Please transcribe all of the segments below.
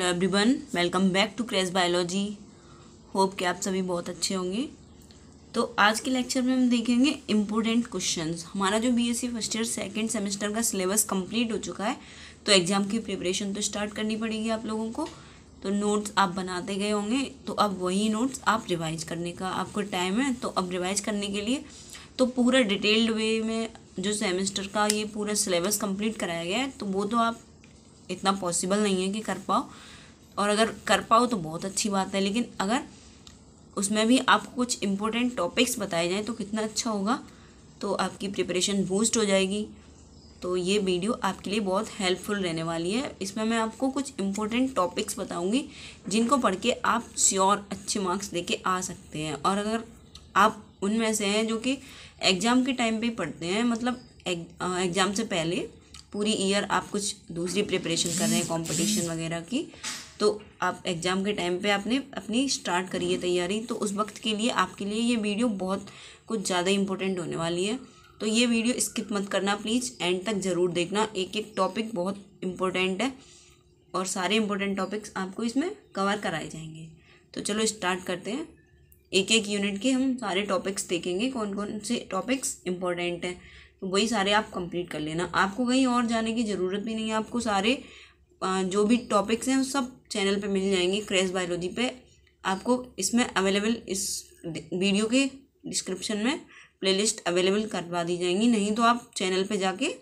hello everyone welcome back to क्रेस biology hope कि आप सभी बहुत अच्छे होंगे तो आज के लेक्चर में हम देखेंगे इम्पोर्टेंट क्वेश्चंस हमारा जो BSc first year second semester का सिलेबस कंप्लीट हो चुका है तो एग्ज़ाम की प्रिपरेशन तो स्टार्ट करनी पड़ेगी आप लोगों को तो नोट्स आप बनाते गए होंगे तो अब वही नोट्स आप रिवाइज करने का आपको टाइम है तो अब रिवाइज करने के लिए तो पूरा डिटेल्ड वे में जो सेमेस्टर का ये पूरा सिलेबस कंप्लीट कराया गया है तो वो तो आप इतना पॉसिबल नहीं है कि कर पाओ और अगर कर पाओ तो बहुत अच्छी बात है लेकिन अगर उसमें भी आपको कुछ इम्पोर्टेंट टॉपिक्स बताए जाएँ तो कितना अच्छा होगा तो आपकी प्रिपरेशन बूस्ट हो जाएगी तो ये वीडियो आपके लिए बहुत हेल्पफुल रहने वाली है इसमें मैं आपको कुछ इम्पोर्टेंट टॉपिक्स बताऊंगी जिनको पढ़ के आप श्योर अच्छे मार्क्स लेके आ सकते हैं और अगर आप उनमें से हैं जो कि एग्ज़ाम के टाइम पे पढ़ते हैं मतलब एग्ज़ाम से पहले पूरी ईयर आप कुछ दूसरी प्रिपरेशन कर रहे हैं कॉम्पिटिशन वगैरह की तो आप एग्ज़ाम के टाइम पे आपने अपनी स्टार्ट करी है तैयारी तो उस वक्त के लिए आपके लिए ये वीडियो बहुत कुछ ज़्यादा इंपॉर्टेंट होने वाली है तो ये वीडियो स्किप मत करना प्लीज़ एंड तक ज़रूर देखना एक एक टॉपिक बहुत इम्पोर्टेंट है और सारे इम्पोर्टेंट टॉपिक्स आपको इसमें कवर कराए जाएंगे तो चलो स्टार्ट करते हैं एक एक यूनिट के हम सारे टॉपिक्स देखेंगे कौन कौन से टॉपिक्स इम्पोर्टेंट हैं तो वही सारे आप कंप्लीट कर लेना आपको कहीं और जाने की ज़रूरत भी नहीं है आपको सारे जो भी टॉपिक्स हैं सब चैनल पे मिल जाएंगे क्रेस बायोलॉजी पे आपको इसमें अवेलेबल इस वीडियो के डिस्क्रिप्शन में प्लेलिस्ट अवेलेबल करवा दी जाएंगी नहीं तो आप चैनल पे जाके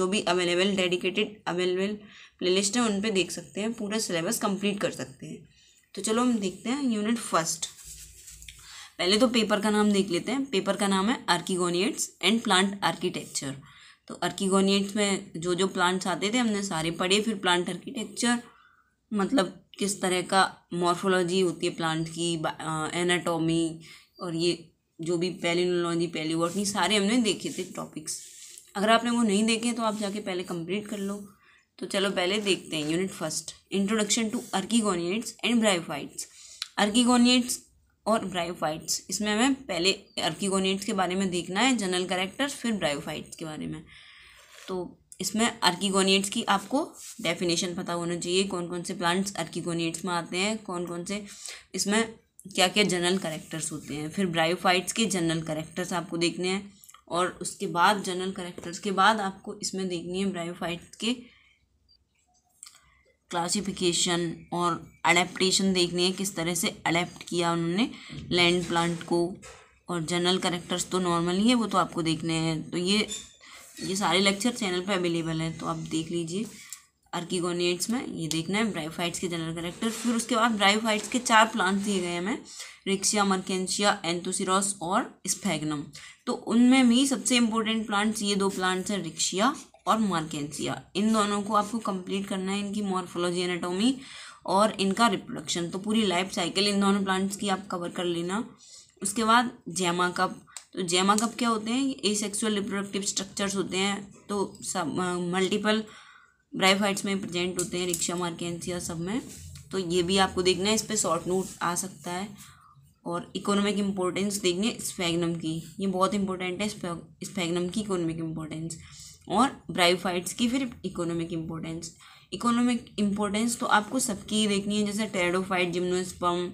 जो भी अवेलेबल डेडिकेटेड अवेलेबल प्लेलिस्ट हैं उन पे देख सकते हैं पूरा सिलेबस कंप्लीट कर सकते हैं तो चलो हम देखते हैं यूनिट फर्स्ट पहले तो पेपर का नाम देख लेते हैं पेपर का नाम है आर्किगोनिएट्स एंड प्लांट आर्किटेक्चर तो अर्कीगोनियट्स में जो जो प्लांट्स आते थे हमने सारे पढ़े फिर प्लांट आर्किटेक्चर मतलब किस तरह का मॉर्फोलॉजी होती है प्लांट की एनाटॉमी और ये जो भी पेलिनोलॉजी पेलीवॉटनी सारे हमने देखे थे टॉपिक्स अगर आपने वो नहीं देखे तो आप जाके पहले कंप्लीट कर लो तो चलो पहले देखते हैं unit first introduction to archegoniates and bryophytes archegoniates और ब्रायोफाइट्स इसमें हमें पहले अर्कीगोनेट्स के बारे में देखना है जनरल करेक्टर्स फिर ब्रायोफाइट्स के बारे में तो इसमें अर्कीगोनेट्स की आपको डेफिनेशन पता होना चाहिए कौन कौन से प्लांट्स अर्कीगोनेट्स में आते हैं कौन कौन से इसमें क्या क्या जनरल करेक्टर्स होते हैं फिर ब्रायोफाइट्स के जनरल करेक्टर्स आपको देखने हैं और उसके बाद जनरल करेक्टर्स के बाद आपको इसमें देखनी है ब्रायोफाइट्स के क्लासिफिकेशन और अडेप्टशन देखनी है किस तरह से अडेप्ट किया उन्होंने लैंड प्लांट को और जनरल करेक्टर्स तो नॉर्मली है वो तो आपको देखने हैं तो ये ये सारे लेक्चर चैनल पे अवेलेबल हैं तो आप देख लीजिए आर्किगोनिएट्स में ये देखना है ब्राइफाइट्स के जनरल करेक्टर फिर उसके बाद ब्राइफाइट्स के चार प्लांट्स दिए गए हमें रिक्सिया मर्केंशिया एंथोसिरोस और स्पैगनम तो उनमें भी सबसे इम्पोर्टेंट प्लांट्स ये दो प्लांट्स हैं रिक्शिया और मार्केंसिया इन दोनों को आपको कंप्लीट करना है इनकी मॉर्फोलॉजी एनाटोमी और इनका रिप्रोडक्शन तो पूरी लाइफ साइकिल इन दोनों प्लांट्स की आप कवर कर लेना उसके बाद जैमा कप तो जैमा कप क्या होते हैं ए सेक्सुअल रिप्रोडक्टिव स्ट्रक्चर्स होते हैं तो सब मल्टीपल ब्राइफाइट्स में प्रेजेंट होते हैं रिक्शा मार्केंसिया सब में तो ये भी आपको देखना है इस पर शॉर्ट नोट आ सकता है और इकोनॉमिक इम्पोर्टेंस देखने स्पैगनम की ये बहुत इंपॉर्टेंट है स्पैगनम की इकोनॉमिक इम्पोर्टेंस और ब्राइफाइट्स की फिर इकोनॉमिक इम्पोर्टेंस इकोनॉमिक इम्पोर्टेंस तो आपको सबकी ही देखनी है जैसे टेरोफाइट जिम्नोस्पम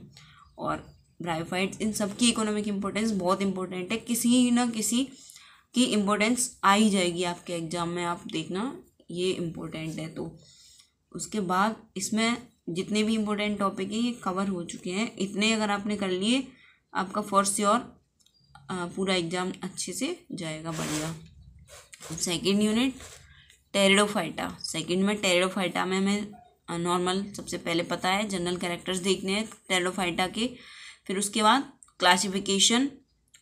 और ब्राइफाइट्स इन सबकी इकोनॉमिक इम्पोर्टेंस बहुत इंपॉर्टेंट है किसी ना किसी की इम्पोर्टेंस आ ही जाएगी आपके एग्ज़ाम में आप देखना ये इम्पोर्टेंट है तो उसके बाद इसमें जितने भी इम्पोर्टेंट टॉपिक हैं ये कवर हो चुके हैं इतने अगर आपने कर लिए आपका फॉर श्योर पूरा एग्ज़ाम अच्छे से जाएगा बढ़िया सेकेंड यूनिट टेरिडोफाइटा सेकेंड में टेरिडोफाइटा में हमें नॉर्मल सबसे पहले पता है जनरल कैरेक्टर्स देखने हैं टेरिडोफाइटा के फिर उसके बाद क्लासिफिकेशन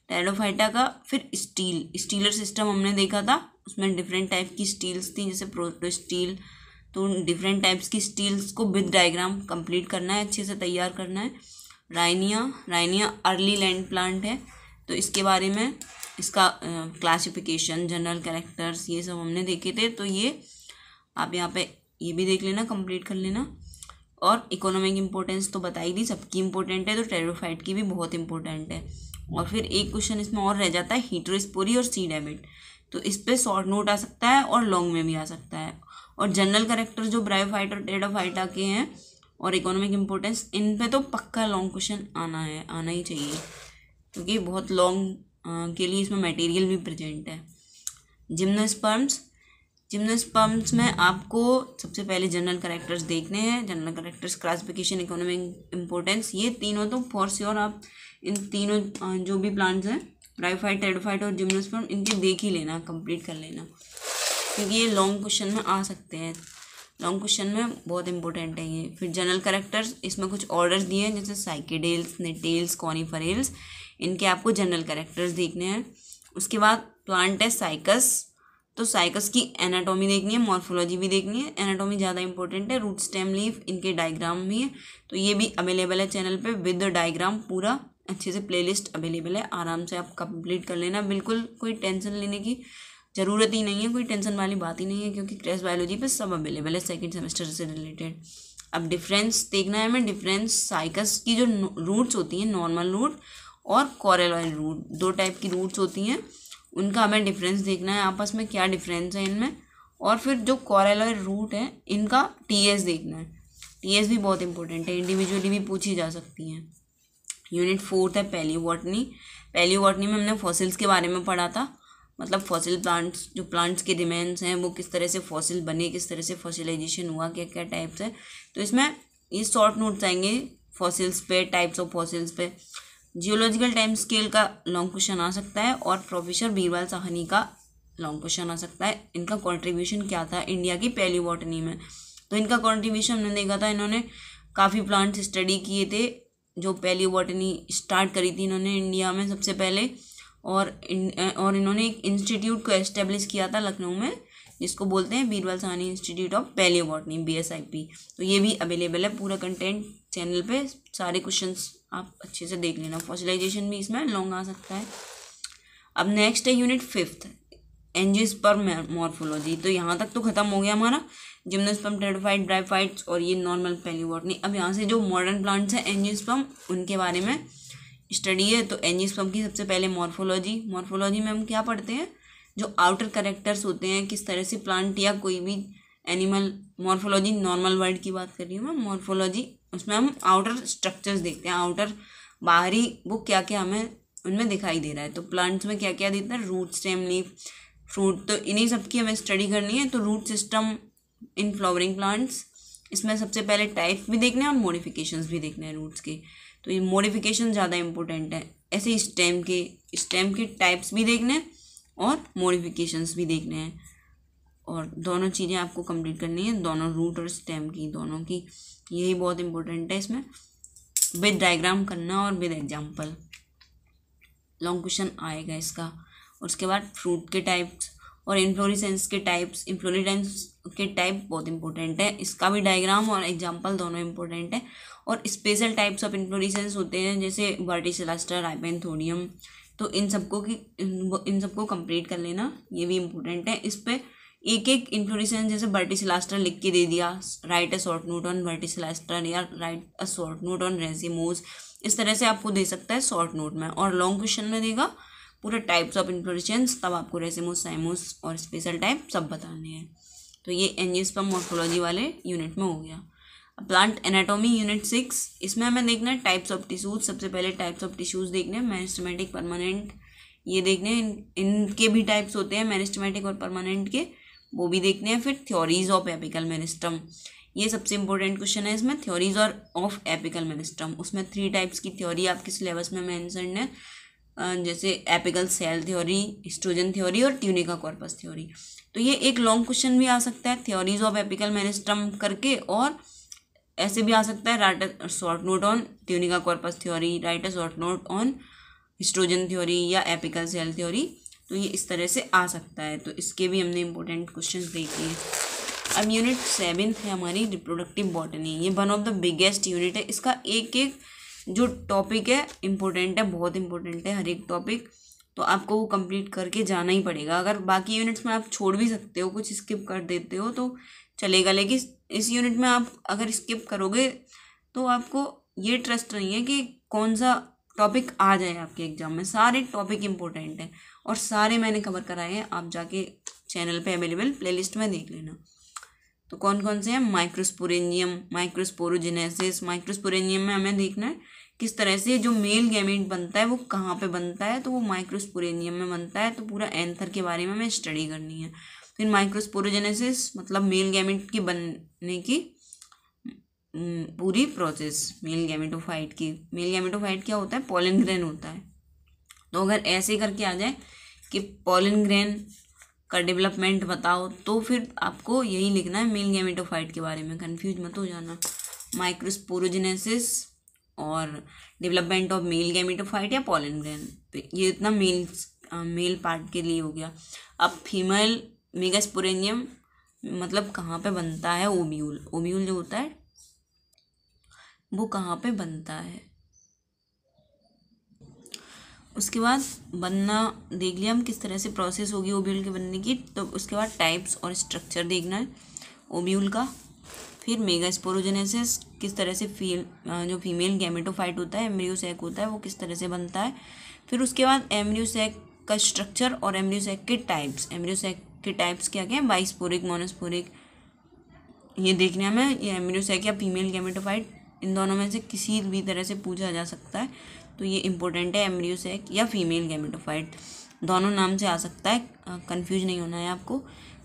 टेरिडोफाइटा का फिर स्टील स्टीलर सिस्टम हमने देखा था उसमें डिफरेंट टाइप की स्टील्स थी जैसे प्रोटो स्टील तो डिफरेंट टाइप्स की स्टील्स को विद डायग्राम कंप्लीट करना है अच्छे से तैयार करना है Rhynia Rhynia early land plant है तो इसके बारे में इसका क्लासिफिकेशन जनरल कैरेक्टर्स ये सब हमने देखे थे तो ये आप यहाँ पे ये भी देख लेना कंप्लीट कर लेना और इकोनॉमिक इम्पोर्टेंस तो बता ही दी सबकी इम्पोर्टेंट है तो टेरोफाइट की भी बहुत इंपॉर्टेंट है और फिर एक क्वेश्चन इसमें और रह जाता है हीट्रोस्पोरी और सी डेबिट तो इस पर शॉर्ट नोट आ सकता है और लॉन्ग में भी आ सकता है और जनरल करेक्टर जो ब्रायोफाइट और टेडाफाइटा के हैं और इकोनॉमिक इम्पोर्टेंस इन पे तो पक्का लॉन्ग क्वेश्चन आना है आना ही चाहिए क्योंकि बहुत लॉन्ग के लिए इसमें मटेरियल भी प्रेजेंट है जिम्नोस्पर्म्स जिम्नोस्पर्म्स में आपको सबसे पहले जनरल करेक्टर्स देखने हैं general characters classification economic importance ये तीनों तो फॉर श्योर आप इन तीनों जो भी प्लांट्स हैं राइफाइट टेडोफाइट और जिम्नोस्पर्म इनके देख ही लेना कंप्लीट कर लेना क्योंकि ये लॉन्ग क्वेश्चन में आ सकते हैं लॉन्ग क्वेश्चन में बहुत इंपॉर्टेंट है ये फिर जनरल करेक्टर्स इसमें कुछ ऑर्डर्स दिए हैं जैसे साइकेडेल्स नेटेल्स कॉनीफरेल्स इनके आपको जनरल करेक्टर्स देखने हैं उसके बाद प्लांट है साइकस तो साइकस की एनाटॉमी देखनी है मॉर्फोलॉजी भी देखनी है एनाटॉमी ज़्यादा इंपॉर्टेंट है रूट स्टेम लीफ इनके डायग्राम भी है तो ये भी अवेलेबल है चैनल पे विद डायग्राम पूरा अच्छे से प्लेलिस्ट अवेलेबल है आराम से आप कंप्लीट कर लेना बिल्कुल कोई टेंशन लेने की ज़रूरत ही नहीं है कोई टेंशन वाली बात ही नहीं है क्योंकि क्रेस बायोलॉजी पर सब अवेलेबल है सेकेंड सेमेस्टर से रिलेटेड अब डिफरेंस देखना है हमें डिफरेंस साइकस की जो रूट्स होती हैं नॉर्मल रूट और कॉरल ऑयल रूट दो टाइप की रूट्स होती हैं उनका हमें डिफरेंस देखना है आपस में क्या डिफरेंस है इनमें और फिर जो कॉरल ऑयल रूट है इनका एस देखना है एस भी बहुत इंपॉर्टेंट है इंडिविजुअली भी पूछी जा सकती हैं यूनिट फोर्थ है पहली वॉटनी पहली वॉटनी में हमने फॉसिल्स के बारे में पढ़ा था मतलब फॉसिल प्लांट्स जो प्लांट्स के रिमेंस हैं वो किस तरह से फॉसिल बने किस तरह से फॉसिलाइजेशन हुआ क्या क्या टाइप्स है तो इसमें ये शॉर्ट नोट्स आएंगे फॉसिल्स पे टाइप्स ऑफ फॉसिल्स पे जियोलॉजिकल टाइम स्केल का लॉन्ग क्वेश्चन आ सकता है और प्रोफेसर बीरवाल साहनी का लॉन्ग क्वेश्चन आ सकता है इनका कंट्रीब्यूशन क्या था इंडिया की पहली बॉटनी में तो इनका कंट्रीब्यूशन हमने देखा था इन्होंने काफ़ी प्लांट्स स्टडी किए थे जो पहली बॉटनी स्टार्ट करी थी इन्होंने इंडिया में सबसे पहले और इन, और इन्होंने एक इंस्टीट्यूट को एस्टेब्लिश किया था लखनऊ में जिसको बोलते हैं Birbal Sahni institute of palaeobotany बी तो ये भी अवेलेबल है पूरा कंटेंट चैनल पे सारे क्वेश्चन आप अच्छे से देख लेना फॉसिलाइजेशन भी इसमें लॉन्ग आ सकता है अब नेक्स्ट है यूनिट फिफ्थ एनजीस पर मॉर्फोलॉजी तो यहाँ तक तो खत्म हो गया हमारा जिम्नोस्पम टेडोफाइट ड्राइफाइट्स और ये नॉर्मल पेलीवॉटनी अब यहाँ से जो मॉडर्न प्लांट्स हैं एनजीस्पम उनके बारे में स्टडी है तो एनजीस्पम की सबसे पहले मॉर्फोलॉजी मॉर्फोलॉजी में हम क्या पढ़ते हैं जो आउटर करेक्टर्स होते हैं किस तरह से प्लांट या कोई भी एनिमल मॉर्फोलॉजी नॉर्मल वर्ड की बात कर रही हूँ मैं मॉर्फोलॉजी उसमें हम आउटर स्ट्रक्चर्स देखते हैं आउटर बाहरी वो क्या क्या हमें उनमें दिखाई दे रहा है तो प्लांट्स में क्या क्या देता है रूट स्टेम लीफ फ्रूट तो इन्हीं सब की हमें स्टडी करनी है तो root system in flowering plants इसमें सबसे पहले टाइप भी देखने हैं और मॉडिफिकेशंस भी देखने हैं रूट्स के तो ये मॉडिफिकेशन ज़्यादा इंपॉर्टेंट है ऐसे स्टेम के स्टेम के टाइप्स भी देखने हैं और मोडिफिकेशन भी देखने हैं और दोनों चीज़ें आपको कंप्लीट करनी है दोनों रूट और स्टेम की दोनों की यही बहुत इंपॉर्टेंट है इसमें विद डायग्राम करना और विद एग्जाम्पल लॉन्ग क्वेश्चन आएगा इसका और उसके बाद फ्रूट के टाइप्स और इन्फ्लोरिसेंस के टाइप्स इन्फ्लोरिडेंस के टाइप बहुत इंपॉर्टेंट है इसका भी डायग्राम और एग्जाम्पल दोनों इंपॉर्टेंट है और स्पेशल टाइप्स ऑफ इन्फ्लोरिसेंस होते हैं जैसे वर्टिसलास्टर आइपेंथोडियम तो इन सबको की इन, सबको कंप्लीट कर लेना ये भी इम्पोर्टेंट है इस पर एक एक इन्फ्लोरेशन जैसे सिलास्टर लिख के दे दिया write a short note on सिलास्टर या write a short note on racemose इस तरह से आपको दे सकता है शॉर्ट नोट में और लॉन्ग क्वेश्चन में देगा पूरे टाइप्स ऑफ इन्फ्लोरेशंस तब आपको रेजिमोज साइमोस और स्पेशल टाइप सब बताने हैं तो ये पर मॉर्फोलॉजी वाले यूनिट में हो गया प्लांट एनाटॉमी यूनिट सिक्स इसमें हमें देखना है टाइप्स ऑफ टिश्यूज सबसे पहले टाइप्स ऑफ टिश्यूज देखने हैं मैनेस्टमेटिक परमानेंट ये देखने इन इनके भी टाइप्स होते हैं मैनेस्टमेटिक और परमानेंट के वो भी देखने हैं फिर थ्योरीज ऑफ एपिकल मैनिस्टम ये सबसे इंपॉर्टेंट क्वेश्चन है इसमें थ्योरीज और ऑफ एपिकल मैनिस्टम उसमें थ्री टाइप्स की थ्योरी आपके सिलेबस में मैंसन है जैसे apical cell theory histogen theory और ट्यूनिका कॉर्पस थ्योरी तो ये एक लॉन्ग क्वेश्चन भी आ सकता है थ्योरीज ऑफ एपिकल मैनिस्टम करके और ऐसे भी आ सकता है write short note on tunica corpus theory write a short note on histogen theory या एपिकल सेल थ्योरी तो ये इस तरह से आ सकता है तो इसके भी हमने इंपॉर्टेंट क्वेश्चन देखे हैं अब यूनिट सेवेंथ है हमारी रिप्रोडक्टिव बॉटनी ये one of the biggest unit है इसका एक एक जो टॉपिक है इम्पोर्टेंट है बहुत इम्पोर्टेंट है हर एक टॉपिक तो आपको वो कंप्लीट करके जाना ही पड़ेगा अगर बाकी यूनिट्स में आप छोड़ भी सकते हो कुछ स्किप कर देते हो तो चलेगा लेकिन इस यूनिट में आप अगर स्किप करोगे तो आपको ये ट्रस्ट नहीं है कि कौन सा टॉपिक आ जाए आपके एग्ज़ाम में सारे टॉपिक इम्पोर्टेंट हैं और सारे मैंने कवर कराए हैं आप जाके चैनल पे अवेलेबल प्लेलिस्ट में देख लेना तो कौन कौन से हैं माइक्रोस्पोरेंजियम माइक्रोस्पोरोजिनेसिस माइक्रोस्पोरेंजियम में हमें देखना है किस तरह से जो मेल गैमेट बनता है वो कहाँ पे बनता है तो वो माइक्रोस्पोरेंजियम में बनता है तो पूरा एंथर के बारे में हमें स्टडी करनी है फिर माइक्रोस्पोरोजेनेसिस मतलब मेल गैमेट की बनने की हम्म, पूरी प्रोसेस मेल गैमेटोफाइट की मेल गैमेटोफाइट क्या होता है पोलिन ग्रेन होता है तो अगर ऐसे करके आ जाए कि पोलिन ग्रेन का डेवलपमेंट बताओ तो फिर आपको यही लिखना है मेल गैमेटोफाइट के बारे में कन्फ्यूज मत हो जाना माइक्रोस्पोरोजेनेसिस और डेवलपमेंट ऑफ मेल गैमेटोफाइट या पोलिन ग्रेन ये इतना मेल मेल पार्ट के लिए हो गया अब फीमेल मेगास्पोरेनियम मतलब कहाँ पे बनता है ओम्यूल ओम्यूल जो होता है वो कहाँ पे बनता है उसके बाद बनना देख लिया हम किस तरह से प्रोसेस होगी ओम्यूल के बनने की तो उसके बाद टाइप्स और स्ट्रक्चर देखना है ओम्यूल का फिर मेगास्पोरोजेनेसिस किस तरह से फील जो फीमेल गैमेटोफाइट होता है एम्ब्रियोसैक होता है वो किस तरह से बनता है फिर उसके बाद एम्ब्रियोसैक का स्ट्रक्चर और एम्ब्रियोसैक के टाइप्स एम्ब्रियोसैक के टाइप्स क्या क्या है बाइस्पोरिक मोनोस्पोरिक ये देखने हमें ये एम्ब्रियोसैक या फीमेल गैमेटोफाइट इन दोनों में से किसी भी तरह से पूछा जा सकता है तो ये इंपॉर्टेंट है एम्ब्रियोसैक या फीमेल गैमेटोफाइट दोनों नाम से आ सकता है कंफ्यूज नहीं होना है आपको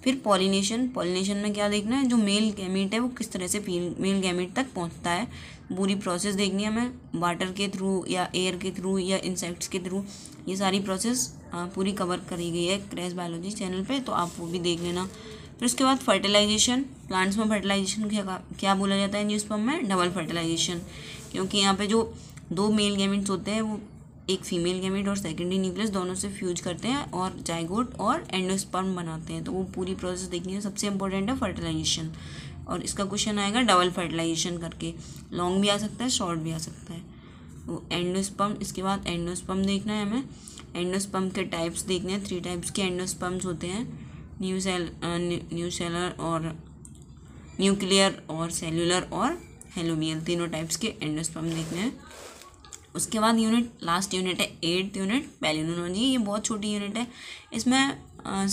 फिर पॉलिनेशन पॉलिनेशन में क्या देखना है जो मेल गैमिट है वो किस तरह से मेल गैमिट तक पहुंचता है पूरी प्रोसेस देखनी है हमें वाटर के थ्रू या एयर के थ्रू या इंसेक्ट्स के थ्रू ये सारी प्रोसेस पूरी कवर करी गई है क्रेस बायोलॉजी चैनल पे तो आप वो भी देख लेना फिर उसके बाद फर्टिलाइजेशन प्लांट्स में फर्टिलाइजेशन क्या क्या बोला जाता है न्यूज़ में डबल फर्टिलाइजेशन क्योंकि यहाँ पे जो दो मेल गैमिट्स होते हैं वो एक फीमेल गैमेट और सेकेंडरी न्यूक्लियस दोनों से फ्यूज करते हैं और जाइगोट और एंडोस्पर्म बनाते हैं तो वो पूरी प्रोसेस देखनी है सबसे इंपॉर्टेंट है फर्टिलाइजेशन और इसका क्वेश्चन आएगा डबल फर्टिलाइजेशन करके लॉन्ग भी आ सकता है शॉर्ट भी आ सकता है तो एंडोस्पर्म इसके बाद एंडोस्पर्म देखना है हमें एंडोस्पर्म के टाइप्स देखने हैं थ्री टाइप्स के एंडोस्पर्म्स होते हैं न्यू सेल न्यू सेलर और न्यूक्लियर और सेलुलर और हेलोमियल तीनों टाइप्स के एंडोस्पर्म देखने हैं उसके बाद यूनिट लास्ट यूनिट है एट्थ यूनिट पैलिनोलॉजी ये बहुत छोटी यूनिट है इसमें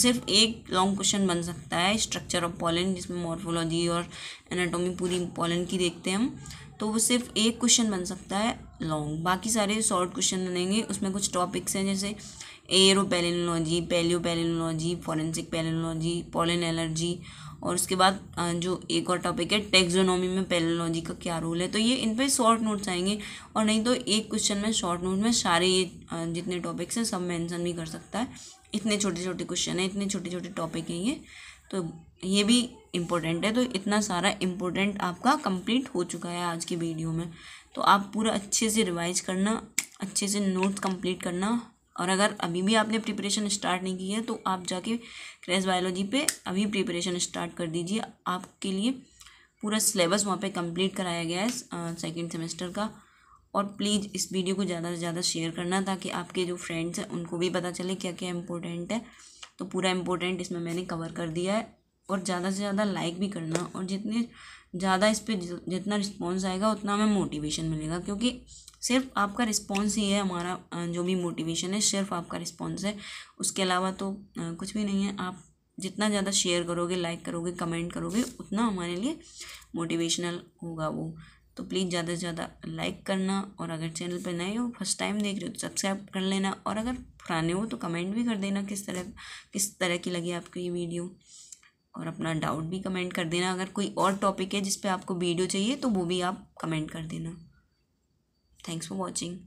सिर्फ एक लॉन्ग क्वेश्चन बन सकता है स्ट्रक्चर ऑफ पॉलन जिसमें मॉर्फोलॉजी और एनाटॉमी पूरी पॉलन की देखते हैं हम तो वो सिर्फ एक क्वेश्चन बन सकता है लॉन्ग बाकी सारे शॉर्ट क्वेश्चन बनेंगे उसमें कुछ टॉपिक्स हैं जैसे aeropalynology palaeopalynology forensic palynology pollen allergy और उसके बाद जो एक और टॉपिक है टेक्जोनॉमी में पैलोलॉजी का क्या रोल है तो ये इन पर शॉर्ट नोट्स आएंगे और नहीं तो एक क्वेश्चन में शॉर्ट नोट में सारे ये जितने टॉपिक्स हैं सब मैंसन भी कर सकता है इतने छोटे छोटे क्वेश्चन हैं इतने छोटे छोटे टॉपिक हैं ये तो ये भी इम्पोर्टेंट है तो इतना सारा इम्पोर्टेंट आपका कंप्लीट हो चुका है आज की वीडियो में तो आप पूरा अच्छे से रिवाइज करना अच्छे से नोट्स कंप्लीट करना और अगर अभी भी आपने प्रिपरेशन स्टार्ट नहीं की है तो आप जाके क्रेस बायोलॉजी पे अभी प्रिपरेशन स्टार्ट कर दीजिए आपके लिए पूरा सिलेबस वहाँ पे कंप्लीट कराया गया है सेकेंड सेमेस्टर का और प्लीज़ इस वीडियो को ज़्यादा से ज़्यादा शेयर करना ताकि आपके जो फ्रेंड्स हैं उनको भी पता चले क्या क्या इम्पोर्टेंट है तो पूरा इम्पोर्टेंट इसमें मैंने कवर कर दिया है और ज़्यादा से ज़्यादा लाइक भी करना और जितने ज़्यादा इस पर जितना रिस्पॉन्स आएगा उतना हमें मोटिवेशन मिलेगा क्योंकि सिर्फ आपका रिस्पॉन्स ही है हमारा जो भी मोटिवेशन है सिर्फ आपका रिस्पॉन्स है उसके अलावा तो कुछ भी नहीं है आप जितना ज़्यादा शेयर करोगे लाइक करोगे कमेंट करोगे उतना हमारे लिए मोटिवेशनल होगा वो तो प्लीज़ ज़्यादा से ज़्यादा लाइक करना और अगर चैनल पर नए हो फर्स्ट टाइम देख रहे हो तो सब्सक्राइब कर लेना और अगर पुराने हो तो कमेंट भी कर देना किस तरह किस तरह की लगी आपको ये वीडियो और अपना डाउट भी कमेंट कर देना अगर कोई और टॉपिक है जिस पे आपको वीडियो चाहिए तो वो भी आप कमेंट कर देना थैंक्स फॉर वॉचिंग